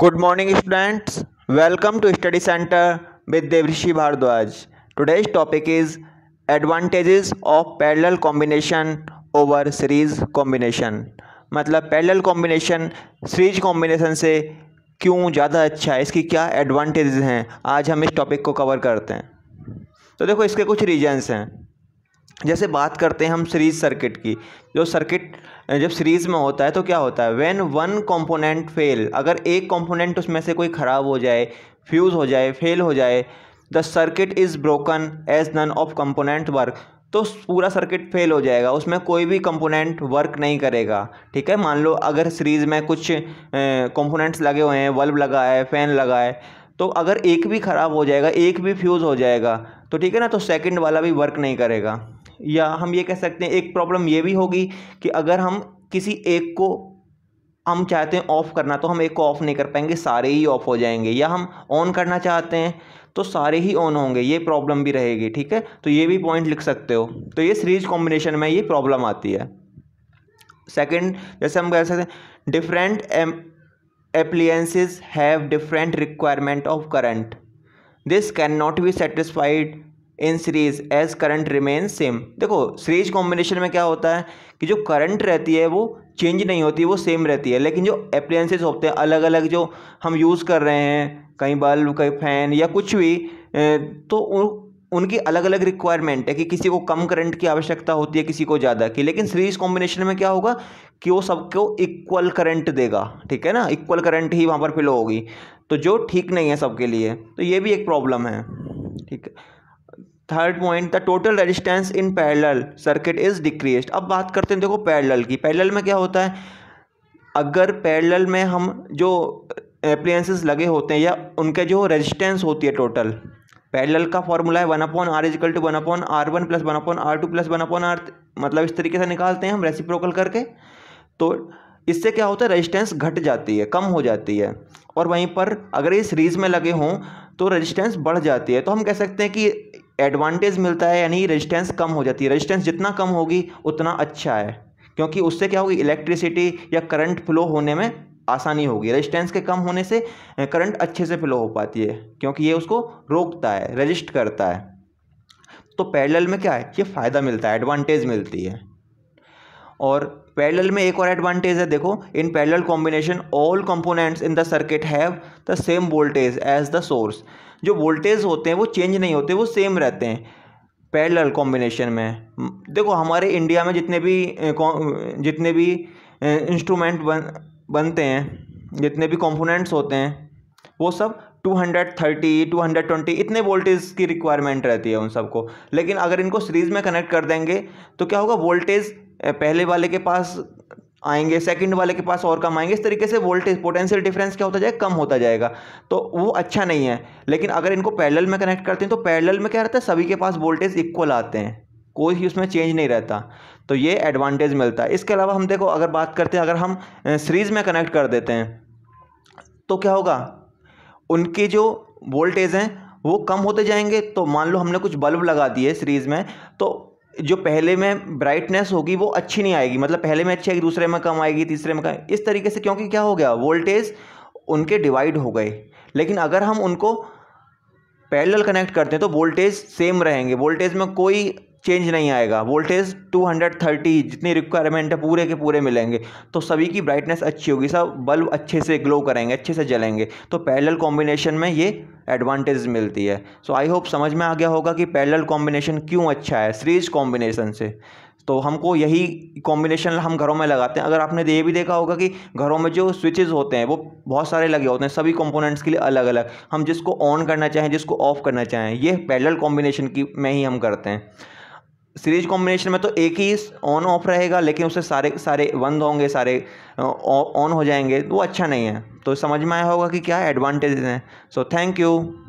good morning students welcome to study centre with Devrishi Bhardwaj today's topic is advantages of parallel combination over series combination मतलब parallel combination series combination से क्यों ज़्यादा अच्छा है इसकी क्या एडवांटेजेस हैं आज हम इस टॉपिक को कवर करते हैं तो देखो इसके कुछ रीजन्स हैं जैसे बात करते हैं हम सीरीज सर्किट की जो सर्किट जब सीरीज़ में होता है तो क्या होता है व्हेन वन कंपोनेंट फेल अगर एक कंपोनेंट उसमें से कोई ख़राब हो जाए फ्यूज़ हो जाए फेल हो जाए the circuit is broken as none of component work तो पूरा सर्किट फेल हो जाएगा उसमें कोई भी कंपोनेंट वर्क नहीं करेगा ठीक है मान लो अगर सीरीज़ में कुछ कंपोनेंट्स लगे हुए हैं बल्ब लगा है फ़ैन लगा है तो अगर एक भी ख़राब हो जाएगा एक भी फ्यूज़ हो जाएगा तो ठीक है ना तो सेकंड वाला भी वर्क नहीं करेगा या हम ये कह सकते हैं एक प्रॉब्लम ये भी होगी कि अगर हम किसी एक को हम चाहते हैं ऑफ़ करना तो हम एक को ऑफ़ नहीं कर पाएंगे सारे ही ऑफ़ हो जाएंगे या हम ऑन करना चाहते हैं तो सारे ही ऑन होंगे ये प्रॉब्लम भी रहेगी ठीक है तो ये भी पॉइंट लिख सकते हो तो ये सीरीज कॉम्बिनेशन में ये प्रॉब्लम आती है सेकंड जैसे हम कह सकते हैं different appliances have different requirement of current this can not be satisfied in series as current remain same देखो सीरीज कॉम्बिनेशन में क्या होता है कि जो करंट रहती है वो चेंज नहीं होती वो सेम रहती है लेकिन जो अप्लायंसेस होते हैं अलग अलग जो हम यूज़ कर रहे हैं कहीं बल्ब कहीं फ़ैन या कुछ भी तो उ, उनकी अलग अलग रिक्वायरमेंट है कि किसी को कम करंट की आवश्यकता होती है किसी को ज़्यादा की लेकिन सीरीज कॉम्बिनेशन में क्या होगा कि वो सबको इक्वल करंट देगा ठीक है ना इक्वल करंट ही वहाँ पर फ्लो होगी तो जो ठीक नहीं है सबके लिए तो ये भी एक प्रॉब्लम है ठीक है third point the total resistance in parallel circuit is decrease अब बात करते हैं देखो पैरेलल की पैरेलल में क्या होता है अगर पैरेलल में हम जो एप्लियंसेस लगे होते हैं या उनके जो रेजिस्टेंस होती है टोटल पैरेलल का फॉर्मूला है one upon R equal to one upon R one plus one upon R two plus one upon R मतलब इस तरीके से निकालते हैं हम रेसिप्रोकल करके तो इससे क्या होता है रेजिस्टेंस घट जाती है कम हो जाती है और वहीं पर अगर ये सीरीज़ में लगे हों तो रेजिस्टेंस बढ़ जाती है तो हम कह सकते हैं कि एडवांटेज मिलता है यानी रेजिस्टेंस कम हो जाती है रेजिस्टेंस जितना कम होगी उतना अच्छा है क्योंकि उससे क्या होगी इलेक्ट्रिसिटी या करंट फ्लो होने में आसानी होगी रेजिस्टेंस के कम होने से करंट अच्छे से फ्लो हो पाती है क्योंकि ये उसको रोकता है रजिस्ट करता है तो पैरेलल में क्या है ये फ़ायदा मिलता है एडवांटेज मिलती है और पैरेलल में एक और एडवांटेज है देखो in parallel combination all components in the circuit have the same voltage as the source जो वोल्टेज होते हैं वो चेंज नहीं होते वो सेम रहते हैं पैरेलल कॉम्बिनेशन में देखो हमारे इंडिया में जितने भी जितने भी इंस्ट्रूमेंट बन बनते हैं जितने भी कंपोनेंट्स होते हैं वो सब 230, 220 इतने वोल्टेज की रिक्वायरमेंट रहती है उन सबको लेकिन अगर इनको सीरीज़ में कनेक्ट कर देंगे तो क्या होगा वोल्टेज पहले वाले के पास आएंगे सेकंड वाले के पास और कम आएंगे इस तरीके से वोल्टेज पोटेंशियल डिफरेंस क्या होता जाएगा कम होता जाएगा तो वो अच्छा नहीं है लेकिन अगर इनको पैरेलल में कनेक्ट करते हैं तो पैरेलल में क्या रहता है सभी के पास वोल्टेज इक्वल आते हैं कोई ही उसमें चेंज नहीं रहता तो ये एडवांटेज मिलता है इसके अलावा हम देखो अगर बात करते हैं अगर हम सीरीज़ में कनेक्ट कर देते हैं तो क्या होगा उनके जो वोल्टेज हैं वो कम होते जाएंगे तो मान लो हमने कुछ बल्ब लगा दिए सीरीज़ में तो जो पहले में ब्राइटनेस होगी वो अच्छी नहीं आएगी मतलब पहले में अच्छी आएगी दूसरे में कम आएगी तीसरे में कम इस तरीके से क्योंकि क्या हो गया वोल्टेज उनके डिवाइड हो गए लेकिन अगर हम उनको पैरेलल कनेक्ट करते हैं तो वोल्टेज सेम रहेंगे वोल्टेज में कोई चेंज नहीं आएगा वोल्टेज 230 जितनी रिक्वायरमेंट है पूरे के पूरे मिलेंगे तो सभी की ब्राइटनेस अच्छी होगी सब बल्ब अच्छे से ग्लो करेंगे अच्छे से जलेंगे तो पैरेलल कॉम्बिनेशन में ये एडवांटेज मिलती है सो आई होप समझ में आ गया होगा कि पैरेलल कॉम्बिनेशन क्यों अच्छा है सीरीज कॉम्बिनेशन से तो हमको यही कॉम्बिनेशन हम घरों में लगाते हैं अगर आपने ये भी देखा होगा कि घरों में जो स्विचेस होते हैं वो बहुत सारे लगे होते हैं सभी कंपोनेंट्स के लिए अलग अलग हम जिसको ऑन करना चाहें जिसको ऑफ करना चाहें ये पैरेलल कॉम्बिनेशन की में ही हम करते हैं सीरीज कॉम्बिनेशन में तो एक ही ऑन ऑफ रहेगा लेकिन उससे सारे सारे बंद होंगे सारे ऑन हो जाएंगे वो अच्छा नहीं है तो समझ में आया होगा कि क्या एडवांटेजेस हैं सो थैंक यू